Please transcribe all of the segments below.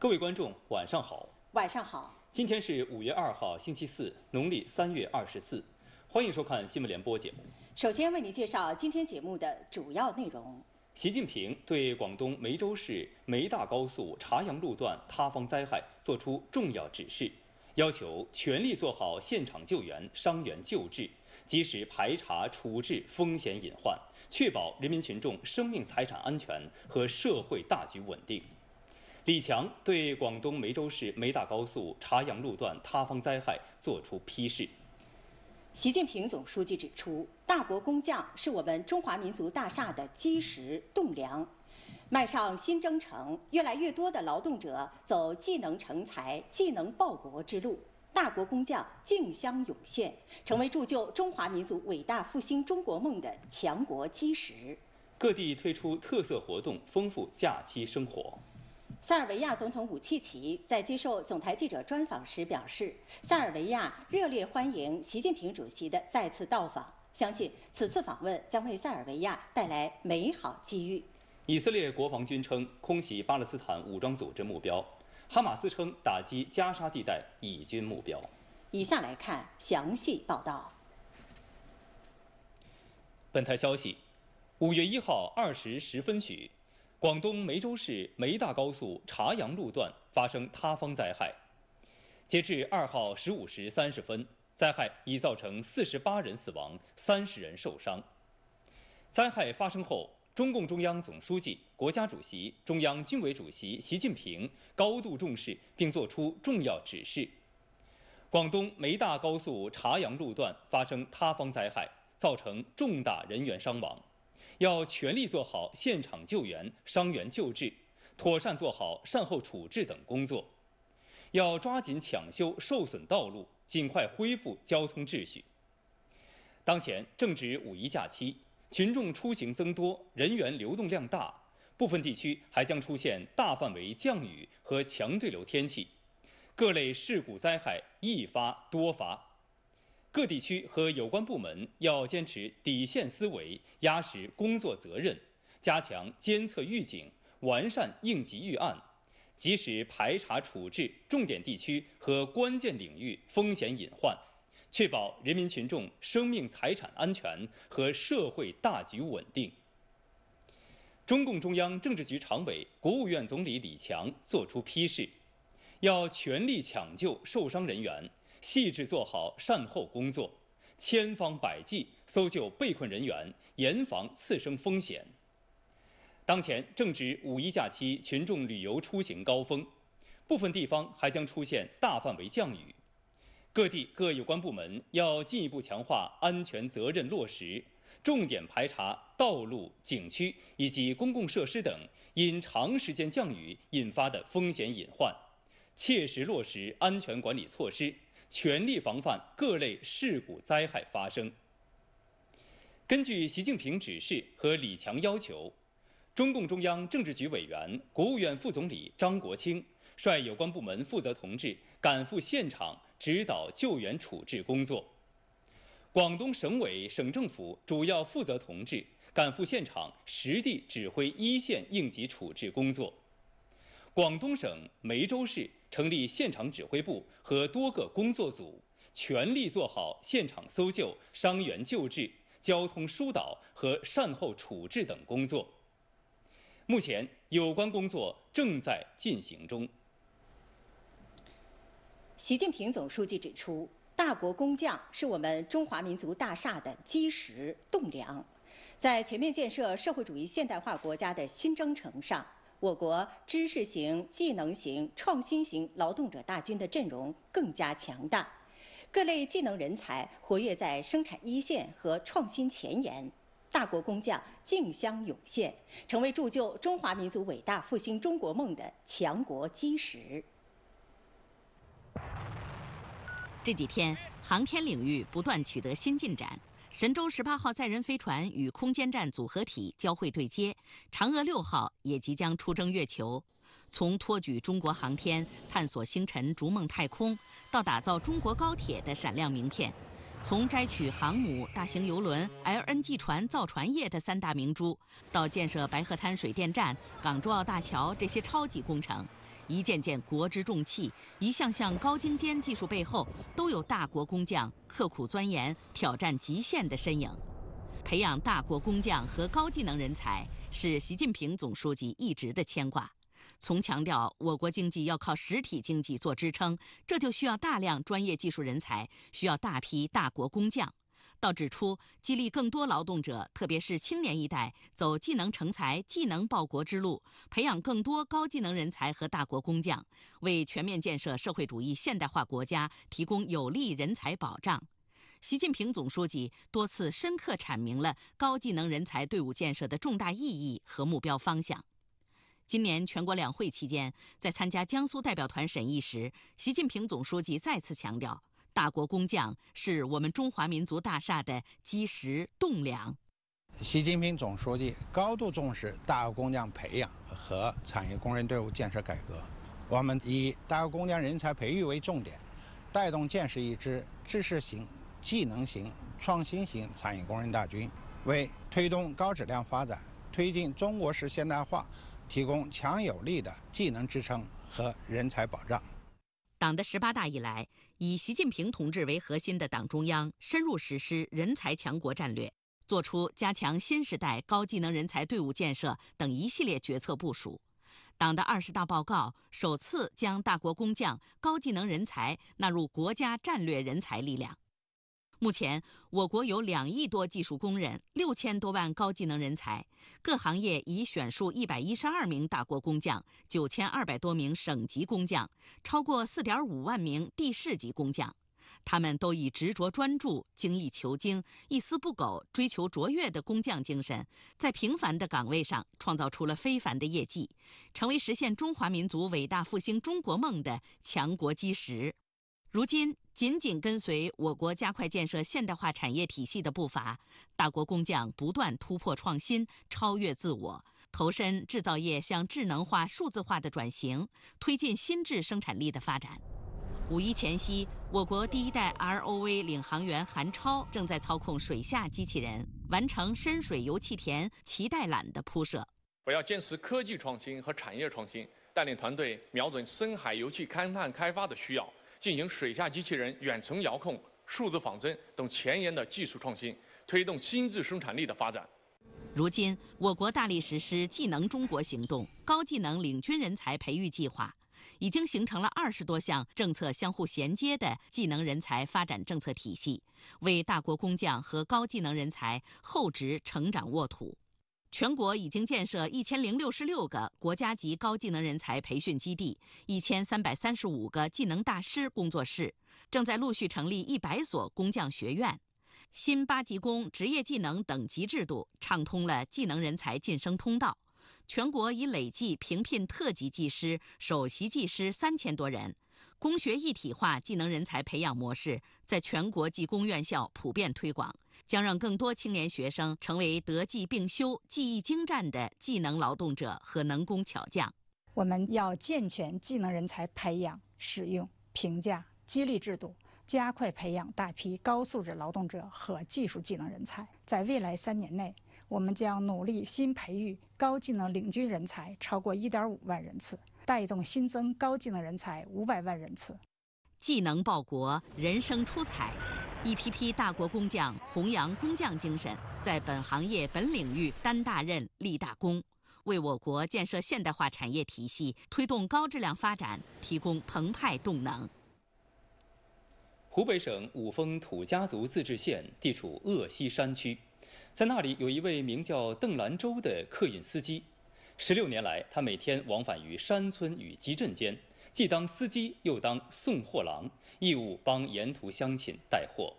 各位观众，晚上好。晚上好。今天是五月二号，星期四，农历三月二十四，欢迎收看新闻联播节目。首先为您介绍今天节目的主要内容。习近平对广东梅州市梅大高速茶阳路段塌方灾害作出重要指示，要求全力做好现场救援、伤员救治，及时排查处置风险隐患，确保人民群众生命财产安全和社会大局稳定。李强对广东梅州市梅大高速茶阳路段塌方灾害作出批示。习近平总书记指出，大国工匠是我们中华民族大厦的基石栋梁。迈上新征程，越来越多的劳动者走技能成才、技能报国之路，大国工匠竞相涌现，成为铸就中华民族伟大复兴中国梦的强国基石。各地推出特色活动，丰富假期生活。塞尔维亚总统武契奇在接受总台记者专访时表示，塞尔维亚热烈欢迎习近平主席的再次到访，相信此次访问将为塞尔维亚带来美好机遇。以色列国防军称空袭巴勒斯坦武装组织目标，哈马斯称打击加沙地带以军目标。以下来看详细报道。本台消息：五月一号二十时十分许。广东梅州市梅大高速茶阳路段发生塌方灾害，截至二号十五时三十分，灾害已造成四十八人死亡，三十人受伤。灾害发生后，中共中央总书记、国家主席、中央军委主席习近平高度重视，并作出重要指示。广东梅大高速茶阳路段发生塌方灾害，造成重大人员伤亡。要全力做好现场救援、伤员救治，妥善做好善后处置等工作。要抓紧抢修受损道路，尽快恢复交通秩序。当前正值五一假期，群众出行增多，人员流动量大，部分地区还将出现大范围降雨和强对流天气，各类事故灾害易发多发。各地区和有关部门要坚持底线思维，压实工作责任，加强监测预警，完善应急预案，及时排查处置重点地区和关键领域风险隐患，确保人民群众生命财产安全和社会大局稳定。中共中央政治局常委、国务院总理李强作出批示，要全力抢救受伤人员。细致做好善后工作，千方百计搜救被困人员，严防次生风险。当前正值五一假期，群众旅游出行高峰，部分地方还将出现大范围降雨。各地各有关部门要进一步强化安全责任落实，重点排查道路、景区以及公共设施等因长时间降雨引发的风险隐患，切实落实安全管理措施。全力防范各类事故灾害发生。根据习近平指示和李强要求，中共中央政治局委员、国务院副总理张国清率有关部门负责同志赶赴现场指导救援处置工作；广东省委、省政府主要负责同志赶赴现场，实地指挥一线应急处置工作；广东省梅州市。成立现场指挥部和多个工作组，全力做好现场搜救、伤员救治、交通疏导和善后处置等工作。目前，有关工作正在进行中。习近平总书记指出：“大国工匠是我们中华民族大厦的基石、栋梁，在全面建设社会主义现代化国家的新征程上。”我国知识型、技能型、创新型劳动者大军的阵容更加强大，各类技能人才活跃在生产一线和创新前沿，大国工匠竞相涌现，成为铸就中华民族伟大复兴中国梦的强国基石。这几天，航天领域不断取得新进展。神舟十八号载人飞船与空间站组合体交会对接，嫦娥六号也即将出征月球。从托举中国航天探索星辰逐梦太空，到打造中国高铁的闪亮名片；从摘取航母、大型游轮、LNG 船造船业的三大明珠，到建设白鹤滩水电站、港珠澳大桥这些超级工程。一件件国之重器，一项项高精尖技术背后，都有大国工匠刻苦钻研、挑战极限的身影。培养大国工匠和高技能人才，是习近平总书记一直的牵挂。从强调我国经济要靠实体经济做支撑，这就需要大量专业技术人才，需要大批大国工匠。到指出，激励更多劳动者，特别是青年一代走技能成才、技能报国之路，培养更多高技能人才和大国工匠，为全面建设社会主义现代化国家提供有力人才保障。习近平总书记多次深刻阐明了高技能人才队伍建设的重大意义和目标方向。今年全国两会期间，在参加江苏代表团审议时，习近平总书记再次强调。大国工匠是我们中华民族大厦的基石栋梁。习近平总书记高度重视大国工匠培养和产业工人队伍建设改革，我们以大国工匠人才培育为重点，带动建设一支知识型、技能型、创新型产业工人大军，为推动高质量发展、推进中国式现代化提供强有力的技能支撑和人才保障。党的十八大以来，以习近平同志为核心的党中央深入实施人才强国战略，作出加强新时代高技能人才队伍建设等一系列决策部署。党的二十大报告首次将大国工匠、高技能人才纳入国家战略人才力量。目前，我国有两亿多技术工人，六千多万高技能人才。各行业已选数一百一十二名大国工匠，九千二百多名省级工匠，超过四点五万名地市级工匠。他们都以执着专注、精益求精、一丝不苟、追求卓越的工匠精神，在平凡的岗位上创造出了非凡的业绩，成为实现中华民族伟大复兴中国梦的强国基石。如今。紧紧跟随我国加快建设现代化产业体系的步伐，大国工匠不断突破创新、超越自我，投身制造业向智能化、数字化的转型，推进新质生产力的发展。五一前夕，我国第一代 ROV 领航员韩超正在操控水下机器人，完成深水油气田脐带缆的铺设。我要坚持科技创新和产业创新，带领团队瞄准深海油气勘探开发的需要。进行水下机器人远程遥控、数字仿真等前沿的技术创新，推动新质生产力的发展。如今，我国大力实施技能中国行动、高技能领军人才培育计划，已经形成了二十多项政策相互衔接的技能人才发展政策体系，为大国工匠和高技能人才厚植成长沃土。全国已经建设一千零六十六个国家级高技能人才培训基地，一千三百三十五个技能大师工作室，正在陆续成立一百所工匠学院。新八级工职业技能等级制度畅通了技能人才晋升通道。全国已累计评聘特级技师、首席技师三千多人。工学一体化技能人才培养模式在全国技工院校普遍推广。将让更多青年学生成为德技并修、技艺精湛的技能劳动者和能工巧匠。我们要健全技能人才培养、使用、评价、激励制度，加快培养大批高素质劳动者和技术技能人才。在未来三年内，我们将努力新培育高技能领军人才超过1.5万人次，带动新增高技能人才500万人次。技能报国，人生出彩。一批批大国工匠弘扬工匠精神，在本行业本领域担大任、立大功，为我国建设现代化产业体系、推动高质量发展提供澎湃动能。湖北省五峰土家族自治县地处鄂西山区，在那里有一位名叫邓兰州的客运司机。十六年来，他每天往返于山村与集镇间。既当司机又当送货郎，义务帮沿途乡亲带货。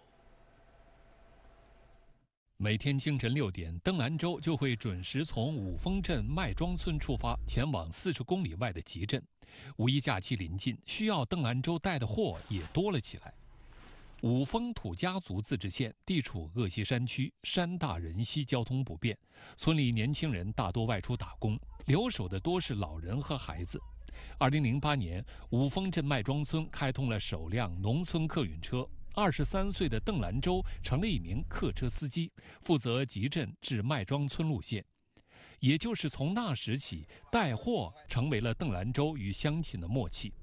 每天清晨六点，邓兰洲就会准时从五峰镇麦庄村出发，前往四十公里外的集镇。五一假期临近，需要邓兰洲带的货也多了起来。五峰土家族自治县地处鄂西山区，山大人稀，交通不便。村里年轻人大多外出打工，留守的多是老人和孩子。二零零八年，五峰镇麦庄村开通了首辆农村客运车。二十三岁的邓兰州成了一名客车司机，负责集镇至麦庄村路线。也就是从那时起，带货成为了邓兰州与乡亲的默契。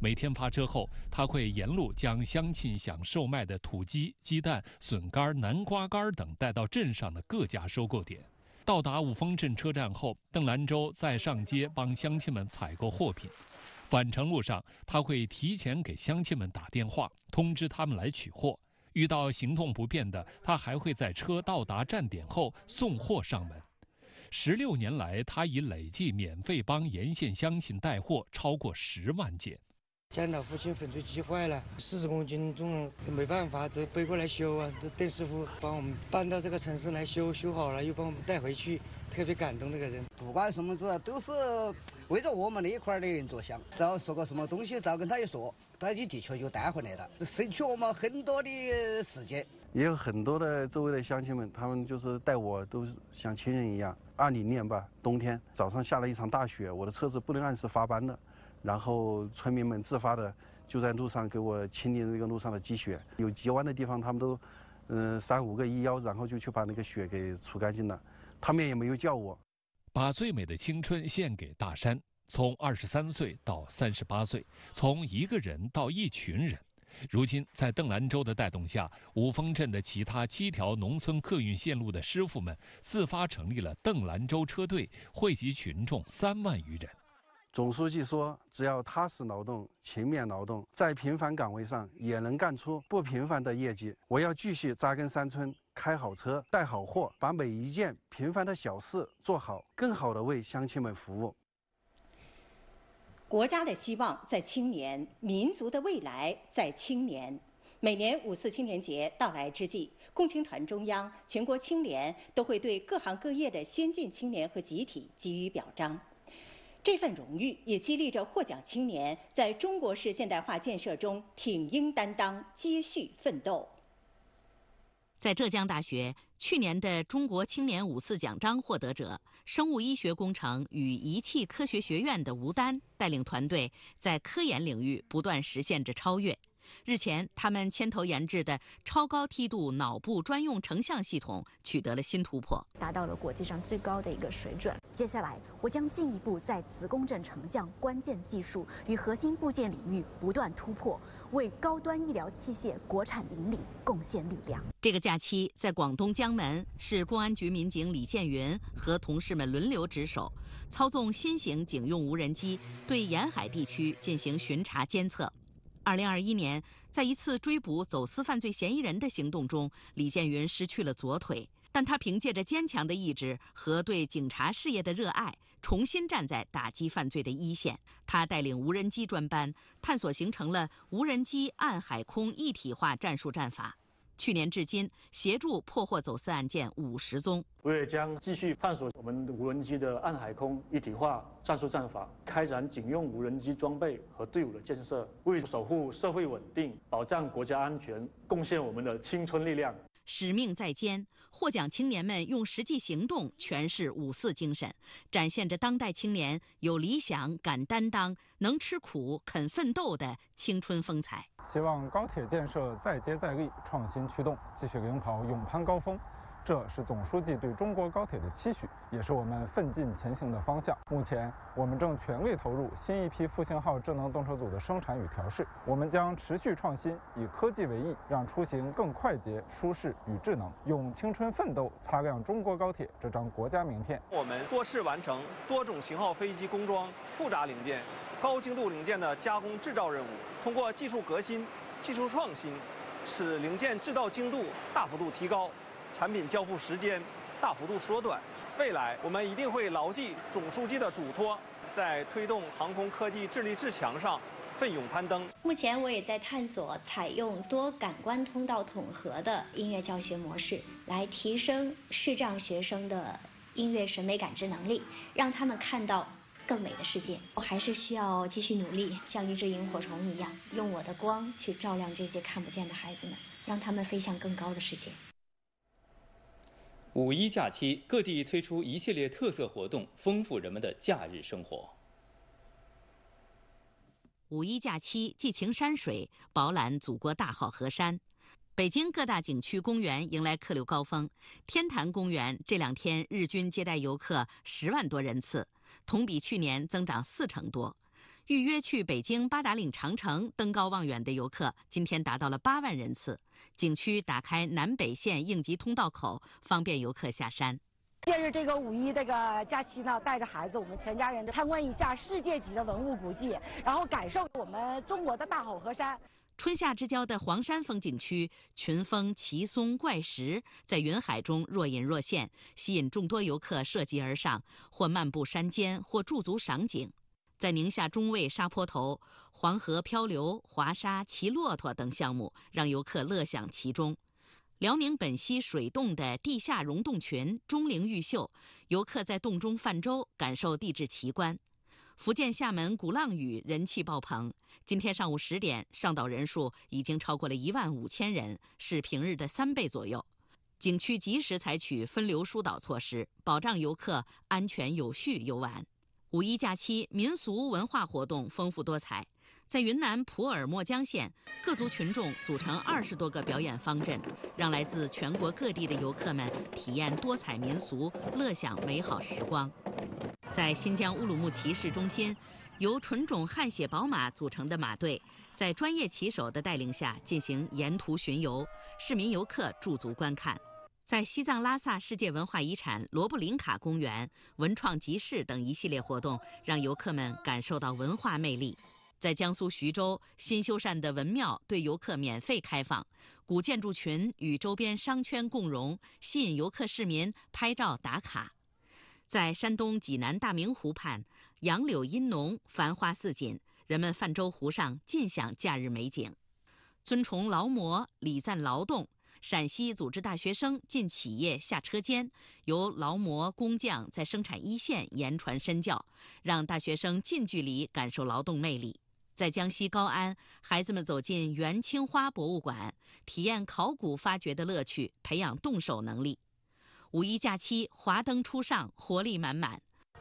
每天发车后，他会沿路将乡亲想售卖的土鸡、鸡蛋、笋干、南瓜干等带到镇上的各家收购点。到达五峰镇车站后，邓兰州再上街帮乡亲们采购货品。返程路上，他会提前给乡亲们打电话，通知他们来取货。遇到行动不便的，他还会在车到达站点后送货上门。十六年来，他已累计免费帮沿线乡亲带货超过十万件。将老父亲粉碎机坏了，四十公斤重，没办法，只背过来修啊。这邓师傅帮我们搬到这个城市来修，修好了又帮我们带回去，特别感动。这个人不管什么事，都是为着我们那块的人着想。只要说个什么东西，只要跟他一说，他就的确就带回来了，省去我们很多的时间。也有很多的周围的乡亲们，他们就是带我都像亲人一样。二零年吧，冬天早上下了一场大雪，我的车子不能按时发班了。然后村民们自发的就在路上给我清理那个路上的积雪，有急弯的地方他们都，嗯三五个一腰，然后就去把那个雪给除干净了。他们也没有叫我。把最美的青春献给大山，从二十三岁到三十八岁，从一个人到一群人。如今在邓兰州的带动下，五峰镇的其他七条农村客运线路的师傅们自发成立了邓兰州车队，汇集群众三万余人。总书记说：“只要踏实劳动、勤勉劳动，在平凡岗位上也能干出不平凡的业绩。”我要继续扎根山村，开好车、带好货，把每一件平凡的小事做好，更好的为乡亲们服务。国家的希望在青年，民族的未来在青年。每年五四青年节到来之际，共青团中央、全国青联都会对各行各业的先进青年和集体给予表彰。这份荣誉也激励着获奖青年在中国式现代化建设中挺膺担当、接续奋斗。在浙江大学，去年的中国青年五四奖章获得者、生物医学工程与仪器科学学院的吴丹，带领团队在科研领域不断实现着超越。日前，他们牵头研制的超高梯度脑部专用成像系统取得了新突破，达到了国际上最高的一个水准。接下来，我将进一步在磁共振成像关键技术与核心部件领域不断突破，为高端医疗器械国产引领贡献力量。这个假期，在广东江门市公安局民警李建云和同事们轮流值守，操纵新型警用无人机对沿海地区进行巡查监测。二零二一年，在一次追捕走私犯罪嫌疑人的行动中，李建云失去了左腿，但他凭借着坚强的意志和对警察事业的热爱，重新站在打击犯罪的一线。他带领无人机专班，探索形成了无人机岸海空一体化战术战法。去年至今，协助破获走私案件五十宗。我也将继续探索我们无人机的暗海空一体化战术战法，开展警用无人机装备和队伍的建设，为守护社会稳定、保障国家安全，贡献我们的青春力量。使命在肩。获奖青年们用实际行动诠释五四精神，展现着当代青年有理想、敢担当、能吃苦、肯奋斗的青春风采。希望高铁建设再接再厉，创新驱动，继续领跑，勇攀高峰。这是总书记对中国高铁的期许，也是我们奋进前行的方向。目前，我们正全力投入新一批复兴号智能动车组的生产与调试。我们将持续创新，以科技为翼，让出行更快捷、舒适与智能。用青春奋斗擦亮中国高铁这张国家名片。我们多次完成多种型号飞机工装复杂零件、高精度零件的加工制造任务，通过技术革新、技术创新，使零件制造精度大幅度提高。产品交付时间大幅度缩短。未来，我们一定会牢记总书记的嘱托，在推动航空科技自立自强上奋勇攀登。目前，我也在探索采用多感官通道统合的音乐教学模式，来提升视障学生的音乐审美感知能力，让他们看到更美的世界。我还是需要继续努力，像一只萤火虫一样，用我的光去照亮这些看不见的孩子们，让他们飞向更高的世界。五一假期，各地推出一系列特色活动，丰富人们的假日生活。五一假期，寄情山水，饱览祖国大好河山。北京各大景区公园迎来客流高峰，天坛公园这两天日均接待游客十万多人次，同比去年增长四成多。预约去北京八达岭长城登高望远的游客，今天达到了八万人次。景区打开南北线应急通道口，方便游客下山。借着这个五一这个假期呢，带着孩子，我们全家人参观一下世界级的文物古迹，然后感受我们中国的大好河山。春夏之交的黄山风景区，群峰奇松怪石在云海中若隐若现，吸引众多游客涉级而上，或漫步山间，或驻足赏景。在宁夏中卫沙坡头，黄河漂流、滑沙、骑骆驼等项目让游客乐享其中。辽宁本溪水洞的地下溶洞群钟灵毓秀，游客在洞中泛舟，感受地质奇观。福建厦门鼓浪屿人气爆棚，今天上午十点上岛人数已经超过了一万五千人，是平日的三倍左右。景区及时采取分流疏导措施，保障游客安全有序游玩。五一假期，民俗文化活动丰富多彩。在云南普洱墨江县，各族群众组成二十多个表演方阵，让来自全国各地的游客们体验多彩民俗，乐享美好时光。在新疆乌鲁木齐市中心，由纯种汗血宝马组成的马队，在专业骑手的带领下进行沿途巡游，市民游客驻足观看。在西藏拉萨世界文化遗产罗布林卡公园、文创集市等一系列活动，让游客们感受到文化魅力。在江苏徐州，新修缮的文庙对游客免费开放，古建筑群与周边商圈共融，吸引游客、市民拍照打卡。在山东济南大明湖畔，杨柳荫浓，繁花似锦，人们泛舟湖上，尽享假日美景。尊崇劳模，礼赞劳动。陕西组织大学生进企业、下车间，由劳模工匠在生产一线言传身教，让大学生近距离感受劳动魅力。在江西高安，孩子们走进元青花博物馆，体验考古发掘的乐趣，培养动手能力。五一假期，华灯初上，活力满满，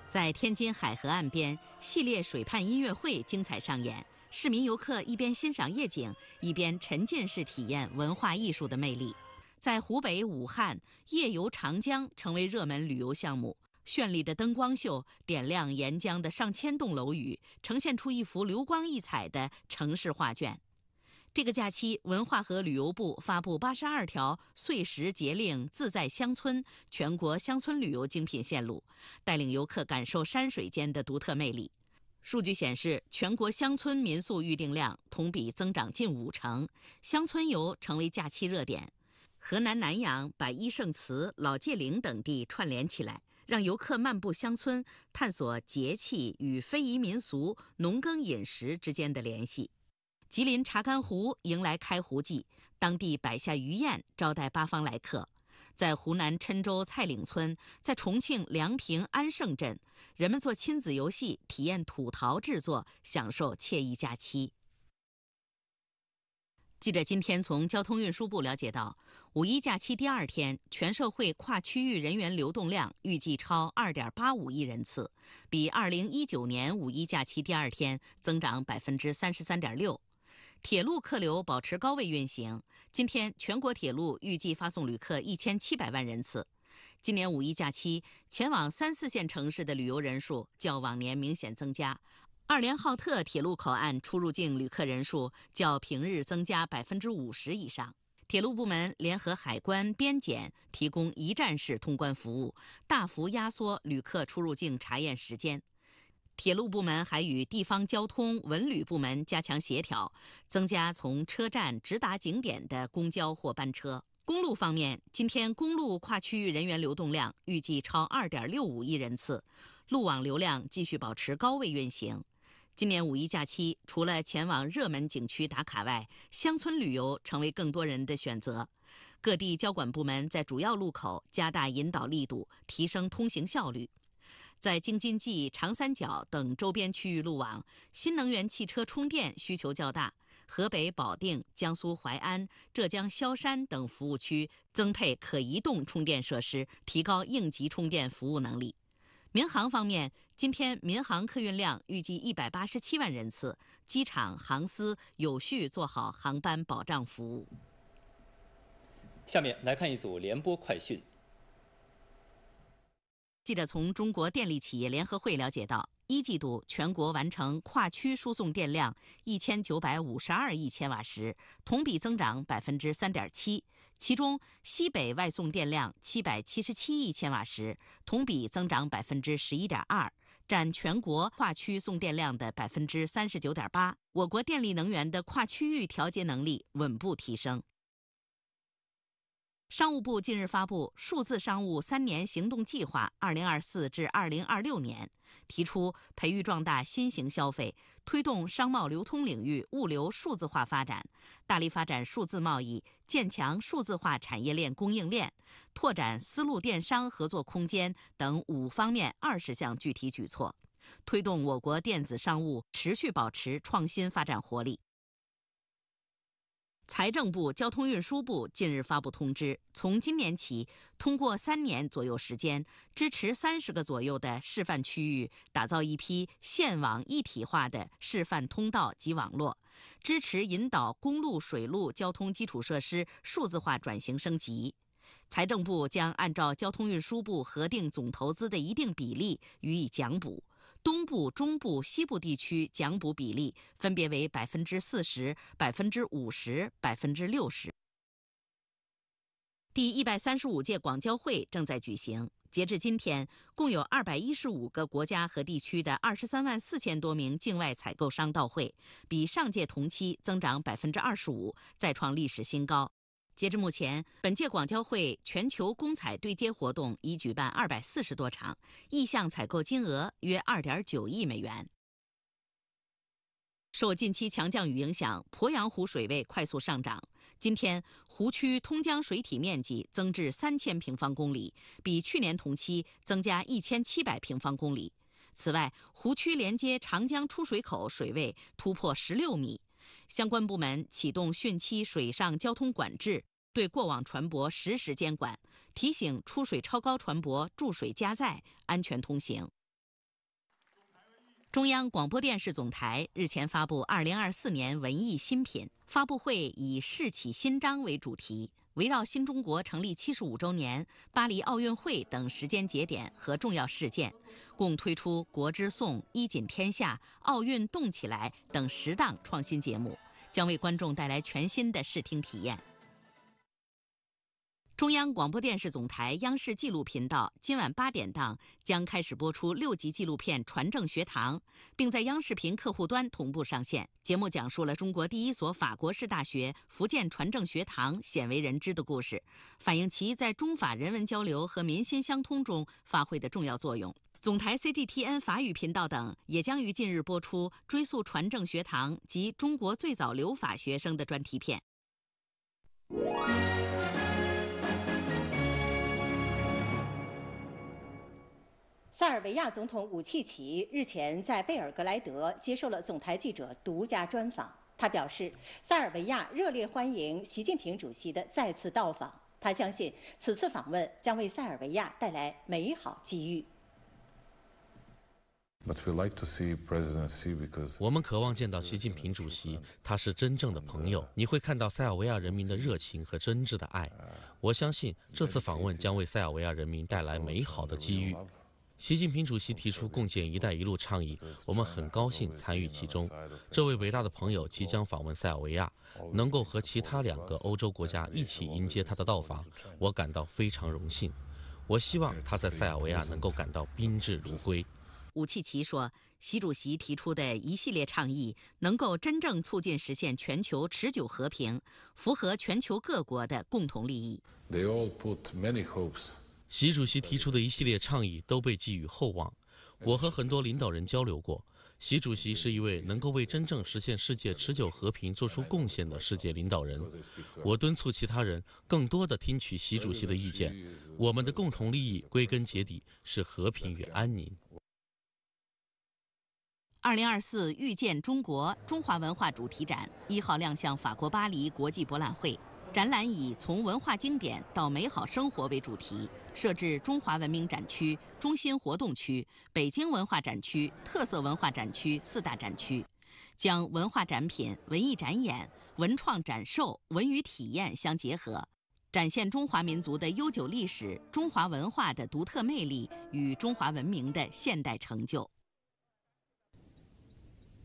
在天津海河岸边，系列水畔音乐会精彩上演。市民游客一边欣赏夜景，一边沉浸式体验文化艺术的魅力。在湖北武汉，夜游长江成为热门旅游项目。绚丽的灯光秀点亮沿江的上千栋楼宇，呈现出一幅流光溢彩的城市画卷。这个假期，文化和旅游部发布八十二条“岁时节令自在乡村”全国乡村旅游精品线路，带领游客感受山水间的独特魅力。数据显示，全国乡村民宿预订量同比增长近五成，乡村游成为假期热点。河南南阳把一圣祠、老界岭等地串联起来，让游客漫步乡村，探索节气与非遗民俗、农耕饮食之间的联系。吉林查干湖迎来开湖季，当地摆下鱼宴招待八方来客。在湖南郴州蔡岭村，在重庆梁平安盛镇，人们做亲子游戏，体验土陶制作，享受惬意假期。记者今天从交通运输部了解到，五一假期第二天，全社会跨区域人员流动量预计超2.85亿人次，比2019年五一假期第二天增长33.6%。铁路客流保持高位运行。今天，全国铁路预计发送旅客一千七百万人次。今年五一假期，前往三四线城市的旅游人数较往年明显增加。二连浩特铁路口岸出入境旅客人数较平日增加百分之五十以上。铁路部门联合海关边检，提供一站式通关服务，大幅压缩旅客出入境查验时间。铁路部门还与地方交通、文旅部门加强协调，增加从车站直达景点的公交或班车。公路方面，今天公路跨区域人员流动量预计超2.65亿人次，路网流量继续保持高位运行。今年五一假期，除了前往热门景区打卡外，乡村旅游成为更多人的选择。各地交管部门在主要路口加大引导力度，提升通行效率。在京津冀、长三角等周边区域路网，新能源汽车充电需求较大。河北保定、江苏淮安、浙江萧山等服务区增配可移动充电设施，提高应急充电服务能力。民航方面，今天民航客运量预计一百八十七万人次，机场航司有序做好航班保障服务。下面来看一组联播快讯。记者从中国电力企业联合会了解到，一季度全国完成跨区输送电量一千九百五十二亿千瓦时，同比增长百分之三点七。其中，西北外送电量七百七十七亿千瓦时，同比增长百分之十一点二，占全国跨区送电量的百分之三十九点八。我国电力能源的跨区域调节能力稳步提升。商务部近日发布《数字商务三年行动计划 （2024 至2026年）》，提出培育壮大新型消费、推动商贸流通领域物流数字化发展、大力发展数字贸易、建强数字化产业链供应链、拓展丝路电商合作空间等五方面二十项具体举措，推动我国电子商务持续保持创新发展活力。财政部、交通运输部近日发布通知，从今年起，通过三年左右时间，支持三十个左右的示范区域，打造一批线网一体化的示范通道及网络，支持引导公路、水路交通基础设施数字化转型升级。财政部将按照交通运输部核定总投资的一定比例予以奖补。东部、中部、西部地区奖补比例分别为百分之四十、百分之五十、百分之六十。第一百三十五届广交会正在举行，截至今天，共有二百一十五个国家和地区的二十三万四千多名境外采购商到会，比上届同期增长百分之二十五，再创历史新高。截至目前，本届广交会全球公采对接活动已举办二百四十多场，意向采购金额约二点九亿美元。受近期强降雨影响，鄱阳湖水位快速上涨。今天，湖区通江水体面积增至三千平方公里，比去年同期增加一千七百平方公里。此外，湖区连接长江出水口水位突破十六米。相关部门启动汛期水上交通管制，对过往船舶实时监管，提醒出水超高船舶注水加载，安全通行。中央广播电视总台日前发布二零二四年文艺新品发布会，以“世启新章”为主题。围绕新中国成立七十五周年、巴黎奥运会等时间节点和重要事件，共推出《国之颂》《衣锦天下》《奥运动起来》等十档创新节目，将为观众带来全新的视听体验。中央广播电视总台央视纪录频道今晚八点档将开始播出六集纪录片《传政学堂》，并在央视频客户端同步上线。节目讲述了中国第一所法国式大学——福建传政学堂鲜为人知的故事，反映其在中法人文交流和民心相通中发挥的重要作用。总台 CGTN 法语频道等也将于近日播出追溯传政学堂及中国最早留法学生的专题片。塞尔维亚总统武契奇日前在贝尔格莱德接受了总台记者独家专访。他表示，塞尔维亚热烈欢迎习近平主席的再次到访。他相信，此次访问将为塞尔维亚带来美好机遇。我们渴望见到习近平主席，他是真正的朋友。你会看到塞尔维亚人民的热情和真挚的爱。我相信，这次访问将为塞尔维亚人民带来美好的机遇。习近平主席提出共建“一带一路”倡议，我们很高兴参与其中。这位伟大的朋友即将访问塞尔维亚，能够和其他两个欧洲国家一起迎接他的到访，我感到非常荣幸。我希望他在塞尔维亚能够感到宾至如归。武契奇说，习主席提出的一系列倡议能够真正促进实现全球持久和平，符合全球各国的共同利益。习主席提出的一系列倡议都被寄予厚望，我和很多领导人交流过。习主席是一位能够为真正实现世界持久和平做出贡献的世界领导人。我敦促其他人更多地听取习主席的意见。我们的共同利益归根结底是和平与安宁。二零二四遇见中国中华文化主题展一号亮相法国巴黎国际博览会。展览以从文化经典到美好生活为主题，设置中华文明展区、中心活动区、北京文化展区、特色文化展区四大展区，将文化展品、文艺展演、文创展售、文娱体验相结合，展现中华民族的悠久历史、中华文化的独特魅力与中华文明的现代成就。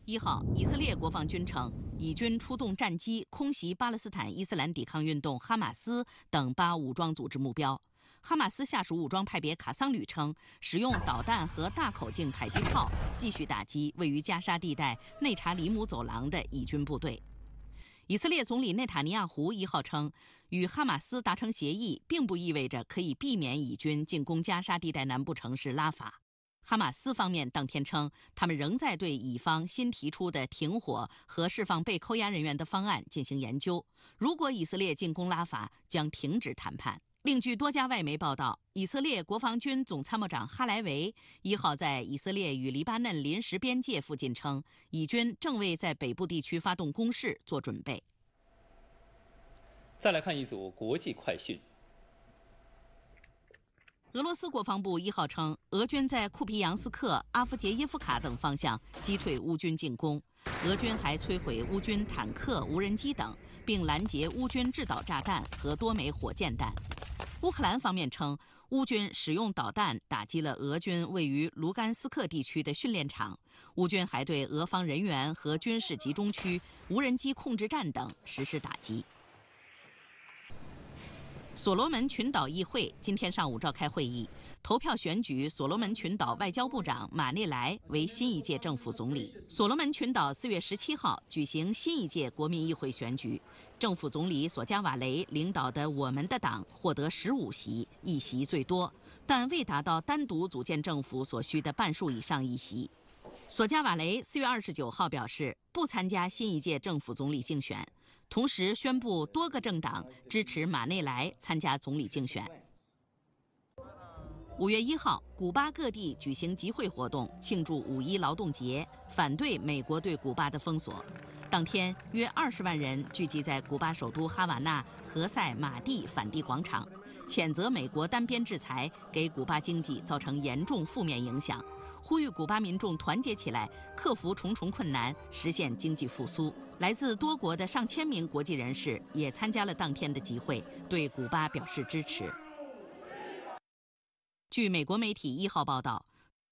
一号，以色列国防军称，以军出动战机空袭巴勒斯坦伊斯兰抵抗运动（哈马斯）等巴武装组织目标。哈马斯下属武装派别卡桑旅称，使用导弹和大口径迫击炮继续打击位于加沙地带内查里姆走廊的以军部队。以色列总理内塔尼亚胡一号称，与哈马斯达成协议并不意味着可以避免以军进攻加沙地带南部城市拉法。哈马斯方面当天称，他们仍在对乙方新提出的停火和释放被扣押人员的方案进行研究。如果以色列进攻拉法，将停止谈判。另据多家外媒报道，以色列国防军总参谋长哈莱维一号在以色列与黎巴嫩临时边界附近称，以军正为在北部地区发动攻势做准备。再来看一组国际快讯。俄罗斯国防部一号称，俄军在库皮扬斯克、阿夫杰耶夫卡等方向击退乌军进攻，俄军还摧毁乌军坦克、无人机等，并拦截乌军制导炸弹和多枚火箭弹。乌克兰方面称，乌军使用导弹打击了俄军位于卢甘斯克地区的训练场，乌军还对俄方人员和军事集中区、无人机控制站等实施打击。所罗门群岛议会今天上午召开会议，投票选举所罗门群岛外交部长马利莱为新一届政府总理。所罗门群岛四月十七号举行新一届国民议会选举，政府总理索加瓦雷领导的“我们的党”获得十五席，一席最多，但未达到单独组建政府所需的半数以上一席。索加瓦雷四月二十九号表示，不参加新一届政府总理竞选。同时宣布多个政党支持马内莱参加总理竞选。五月一号，古巴各地举行集会活动，庆祝五一劳动节，反对美国对古巴的封锁。当天，约二十万人聚集在古巴首都哈瓦那何塞马蒂反帝广场，谴责美国单边制裁给古巴经济造成严重负面影响，呼吁古巴民众团结起来，克服重重困难，实现经济复苏。来自多国的上千名国际人士也参加了当天的集会，对古巴表示支持。据美国媒体一号报道，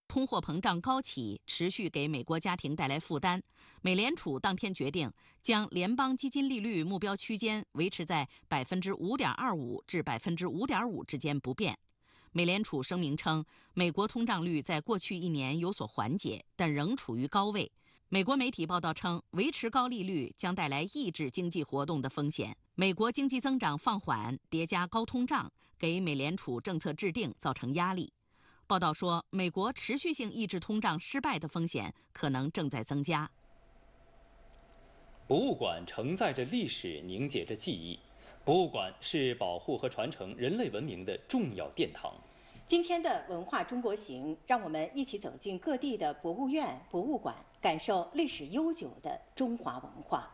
通货膨胀高企持续给美国家庭带来负担。美联储当天决定将联邦基金利率目标区间维持在百分之五点二五至百分之五点五之间不变。美联储声明称，美国通胀率在过去一年有所缓解，但仍处于高位。美国媒体报道称，维持高利率将带来抑制经济活动的风险。美国经济增长放缓叠加高通胀，给美联储政策制定造成压力。报道说，美国持续性抑制通胀失败的风险可能正在增加。博物馆承载着历史，凝结着记忆。博物馆是保护和传承人类文明的重要殿堂。今天的文化中国行，让我们一起走进各地的博物院、博物馆，感受历史悠久的中华文化。